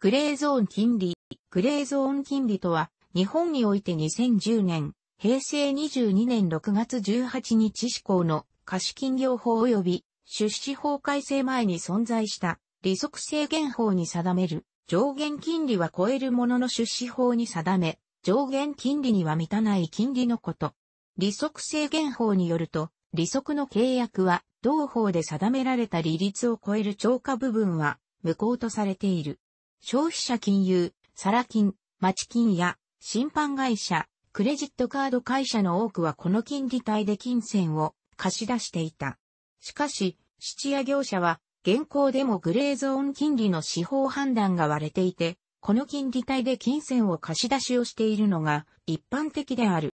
グレーゾーン金利。グレーゾーン金利とは、日本において2010年、平成22年6月18日施行の貸金業法及び出資法改正前に存在した利息制限法に定める上限金利は超えるものの出資法に定め、上限金利には満たない金利のこと。利息制限法によると、利息の契約は同法で定められた利率を超える超過部分は無効とされている。消費者金融、サラ金、町金や、審判会社、クレジットカード会社の多くはこの金利帯で金銭を貸し出していた。しかし、質屋業者は、現行でもグレーゾーン金利の司法判断が割れていて、この金利帯で金銭を貸し出しをしているのが一般的である。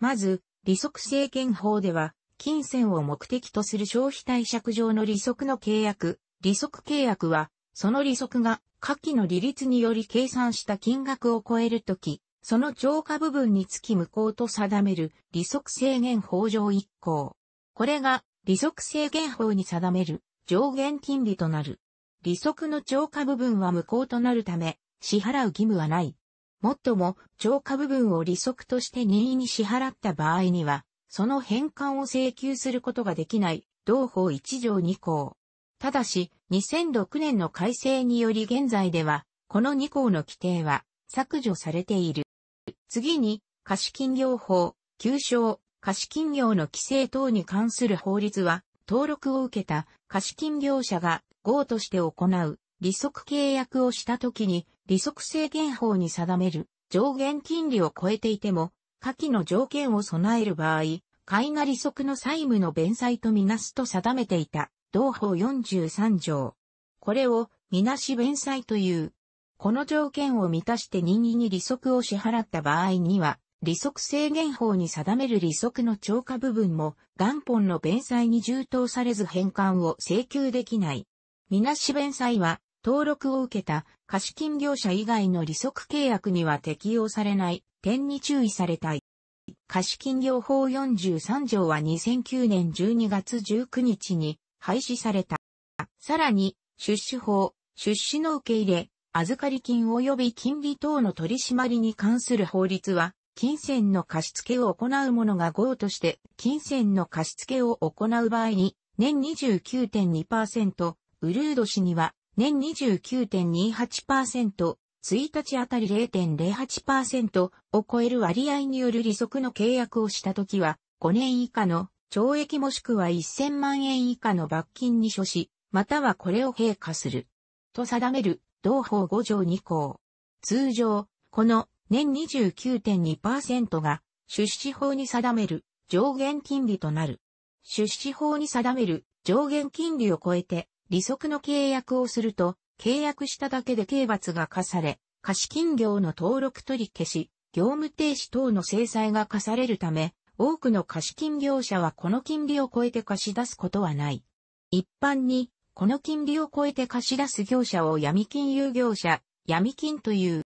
まず、利息制限法では、金銭を目的とする消費貸借上の利息の契約、利息契約は、その利息が下記の利率により計算した金額を超えるとき、その超過部分につき無効と定める利息制限法上1項。これが利息制限法に定める上限金利となる。利息の超過部分は無効となるため、支払う義務はない。もっとも、超過部分を利息として任意に支払った場合には、その返還を請求することができない、同法1条2項。ただし、2006年の改正により現在では、この2項の規定は削除されている。次に、貸金業法、旧称、貸金業の規制等に関する法律は、登録を受けた貸金業者が号として行う利息契約をした時に利息制限法に定める上限金利を超えていても、下記の条件を備える場合、絵画利息の債務の弁済とみなすと定めていた。同法43条。これを、みなし弁済という。この条件を満たして任意に利息を支払った場合には、利息制限法に定める利息の超過部分も、元本の弁済に充当されず返還を請求できない。みなし弁済は、登録を受けた貸金業者以外の利息契約には適用されない点に注意されたい。貸金業法43条は2009年12月19日に廃止された。さらに、出資法、出資の受け入れ、預かり金及び金利等の取締りに関する法律は、金銭の貸付を行う者が業として、金銭の貸付を行う場合に、年29.2%、ウルード氏には、年29.28%、1日あたり0.08%を超える割合による利息の契約をしたときは、5年以下の懲役もしくは1000万円以下の罰金に処し、またはこれを陛下する。と定める、同法5条2項。通常、この年29.2%が出資法に定める上限金利となる。出資法に定める上限金利を超えて利息の契約をすると、契約しただけで刑罰が課され、貸金業の登録取り消し、業務停止等の制裁が課されるため、多くの貸金業者はこの金利を超えて貸し出すことはない。一般に、この金利を超えて貸し出す業者を闇金融業者、闇金という。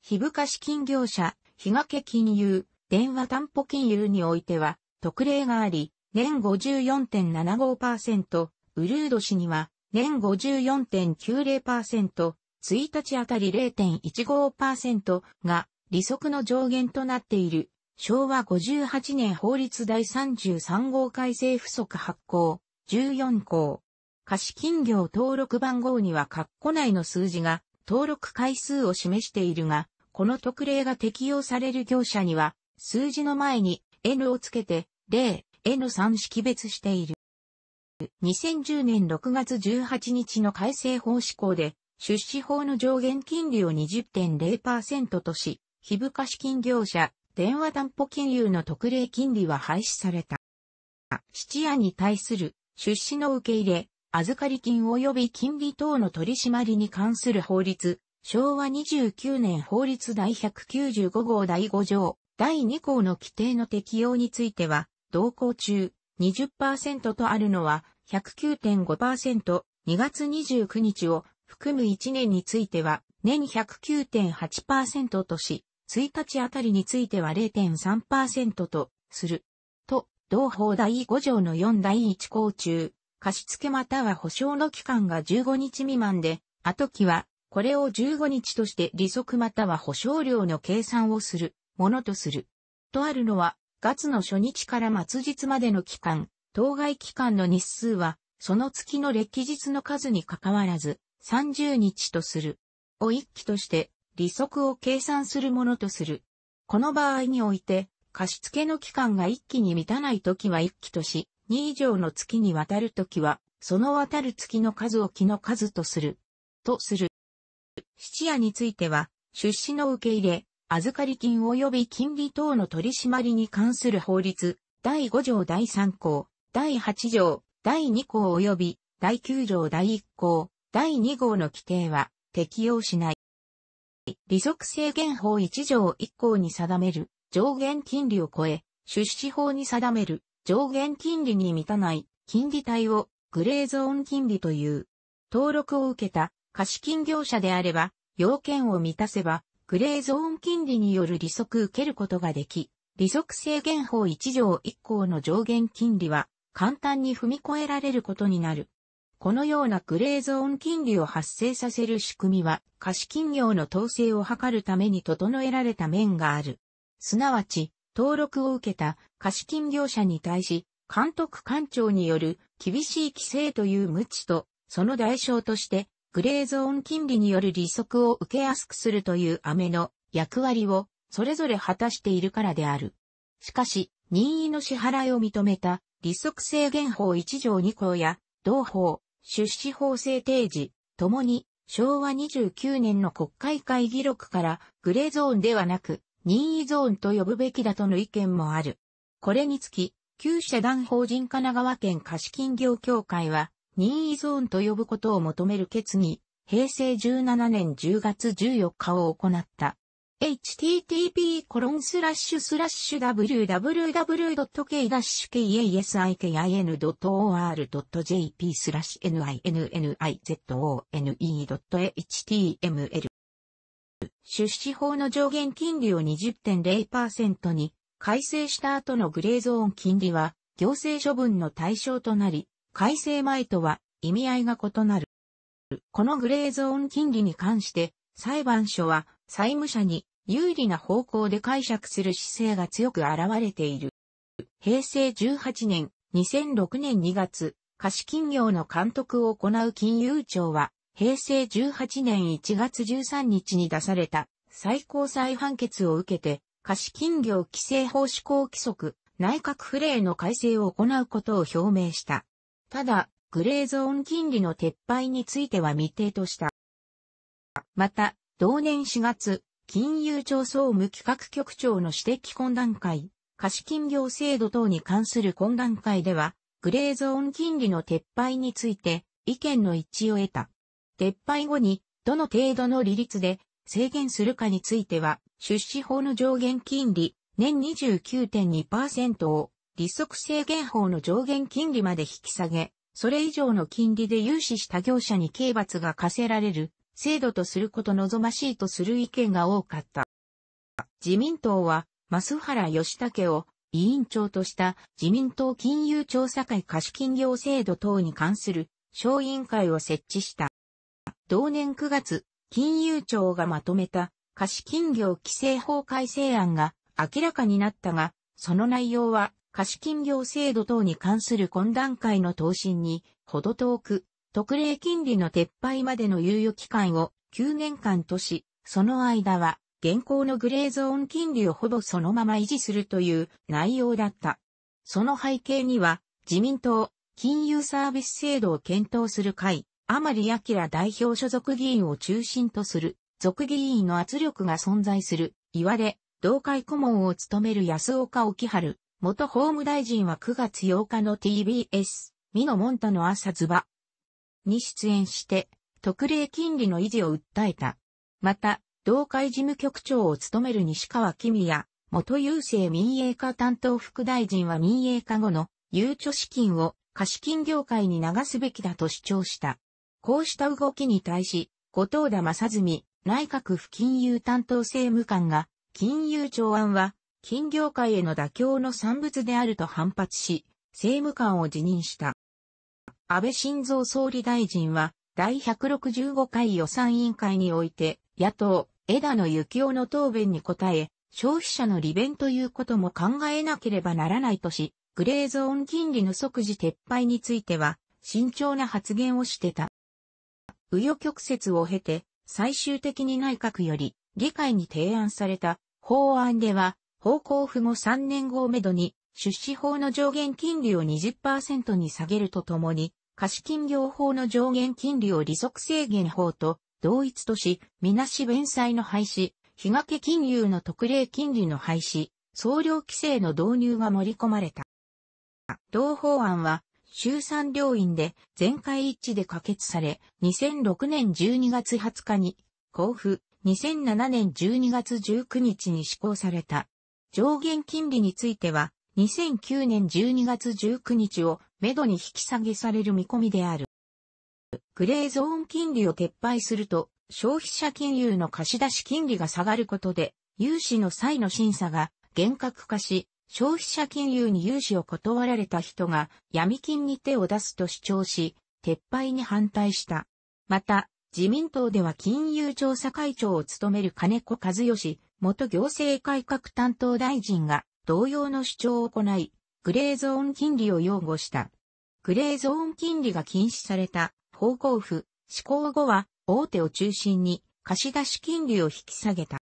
非部貸金業者、日掛け金融、電話担保金融においては、特例があり、年54.75%、ウルード氏には、年54.90%、1日あたり0.15%が利息の上限となっている昭和58年法律第33号改正不則発行、14項。貸金業登録番号には括弧内の数字が登録回数を示しているが、この特例が適用される業者には、数字の前に N をつけて、0、N3 識別している。2010年6月18日の改正法施行で、出資法の上限金利を20.0%とし、非部貸金業者、電話担保金融の特例金利は廃止された。質屋に対する出資の受け入れ、預かり金及び金利等の取り締まりに関する法律、昭和29年法律第195号第5条、第2項の規定の適用については、同行中20%とあるのは109.5%、2月29日を含む1年については年109.8%とし、1日あたりについては0.3%とする。と、同法第5条の4第1項中、貸付または保証の期間が15日未満で、後期は、これを15日として利息または保証料の計算をする、ものとする。とあるのは、月の初日から末日までの期間、当該期間の日数は、その月の歴日の数にかかわらず、30日とする。を一期として、利息を計算するものとする。この場合において、貸付の期間が一期に満たないときは一期とし、2以上の月に渡るときは、その渡る月の数を期の数とする。とする。質屋については、出資の受け入れ、預かり金及び金利等の取り締まりに関する法律、第5条第3項、第8条、第2項及び、第9条第1項、第2号の規定は適用しない。利息制限法1条1項に定める上限金利を超え、出資法に定める上限金利に満たない金利帯をグレーゾーン金利という。登録を受けた貸金業者であれば、要件を満たせば、グレーゾーン金利による利息受けることができ、利息制限法1条1項の上限金利は簡単に踏み越えられることになる。このようなグレーゾーン金利を発生させる仕組みは、貸金業の統制を図るために整えられた面がある。すなわち、登録を受けた貸金業者に対し、監督官庁による厳しい規制という無知と、その代償として、グレーゾーン金利による利息を受けやすくするという飴の役割を、それぞれ果たしているからである。しかし、任意の支払いを認めた利息制限法1条2項や、同法出資法制提示、ともに、昭和29年の国会会議録から、グレーゾーンではなく、任意ゾーンと呼ぶべきだとの意見もある。これにつき、旧社団法人神奈川県貸金業協会は、任意ゾーンと呼ぶことを求める決議、平成17年10月14日を行った。h t t p w w w k k a s i k i n o r j p スラッシュ ninnizone.html 出資法の上限金利を20.0%に改正した後のグレーゾーン金利は行政処分の対象となり、改正前とは意味合いが異なる。このグレーゾーン金利に関して裁判所は債務者に有利な方向で解釈する姿勢が強く現れている。平成18年、2006年2月、貸金業の監督を行う金融庁は、平成18年1月13日に出された最高裁判決を受けて、貸金業規制法施行規則、内閣不例の改正を行うことを表明した。ただ、グレーゾーン金利の撤廃については未定とした。また、同年4月、金融庁総務企画局長の指摘懇談会、貸金業制度等に関する懇談会では、グレーゾーン金利の撤廃について意見の一致を得た。撤廃後に、どの程度の利率で制限するかについては、出資法の上限金利、年29.2%を、利息制限法の上限金利まで引き下げ、それ以上の金利で融資した業者に刑罰が課せられる制度とすること望ましいとする意見が多かった。自民党は、増原義武を委員長とした自民党金融調査会貸金業制度等に関する小委員会を設置した。同年9月、金融庁がまとめた貸金業規制法改正案が明らかになったが、その内容は貸金業制度等に関する懇談会の答申にほど遠く、特例金利の撤廃までの猶予期間を9年間とし、その間は現行のグレーゾーン金利をほぼそのまま維持するという内容だった。その背景には自民党金融サービス制度を検討する会、甘利明代表所属議員を中心とする属議員の圧力が存在する、言われ、同会顧問を務める安岡沖春、元法務大臣は9月8日の TBS、美濃ンタの朝ズバ、に出演して、特例金利の維持を訴えた。また、同会事務局長を務める西川紀美也、元郵政民営化担当副大臣は民営化後の、ゆうちょ資金を貸金業界に流すべきだと主張した。こうした動きに対し、後藤田正純内閣府金融担当政務官が、金融庁案は、金業界への妥協の産物であると反発し、政務官を辞任した。安倍晋三総理大臣は、第165回予算委員会において、野党、枝野幸男の答弁に答え、消費者の利便ということも考えなければならないとし、グレーゾーン金利の即時撤廃については、慎重な発言をしてた。右与曲折を経て、最終的に内閣より、議会に提案された法案では、方向不後3年後をめどに、出資法の上限金利を20%に下げるとともに、貸金業法の上限金利を利息制限法と同一とし、みなし弁済の廃止、日掛け金融の特例金利の廃止、総量規制の導入が盛り込まれた。同法案は、衆参両院で全会一致で可決され、2006年12月20日に交付、2007年12月19日に施行された。上限金利については、2009年12月19日をめどに引き下げされる見込みである。グレーゾーン金利を撤廃すると、消費者金融の貸し出し金利が下がることで、融資の際の審査が厳格化し、消費者金融に融資を断られた人が闇金に手を出すと主張し、撤廃に反対した。また、自民党では金融調査会長を務める金子和義元行政改革担当大臣が同様の主張を行い、グレーゾーン金利を擁護した。グレーゾーン金利が禁止された方向府。施行後は大手を中心に貸出金利を引き下げた。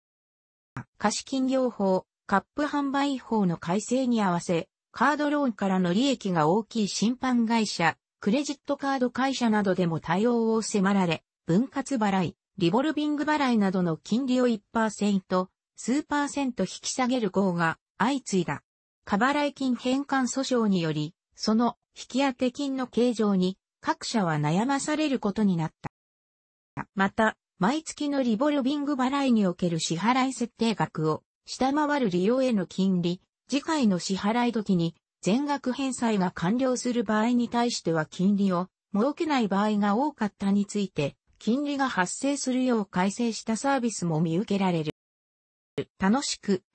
貸金業法、カップ販売法の改正に合わせ、カードローンからの利益が大きい審判会社、クレジットカード会社などでも対応を迫られ、分割払い、リボルビング払いなどの金利を1%、数パーセント引き下げる号が相次いだ。過払い金返還訴訟により、その引当金の形状に各社は悩まされることになった。また、毎月のリボルビング払いにおける支払い設定額を下回る利用への金利、次回の支払い時に全額返済が完了する場合に対しては金利を設けない場合が多かったについて、金利が発生するよう改正したサービスも見受けられる。楽しく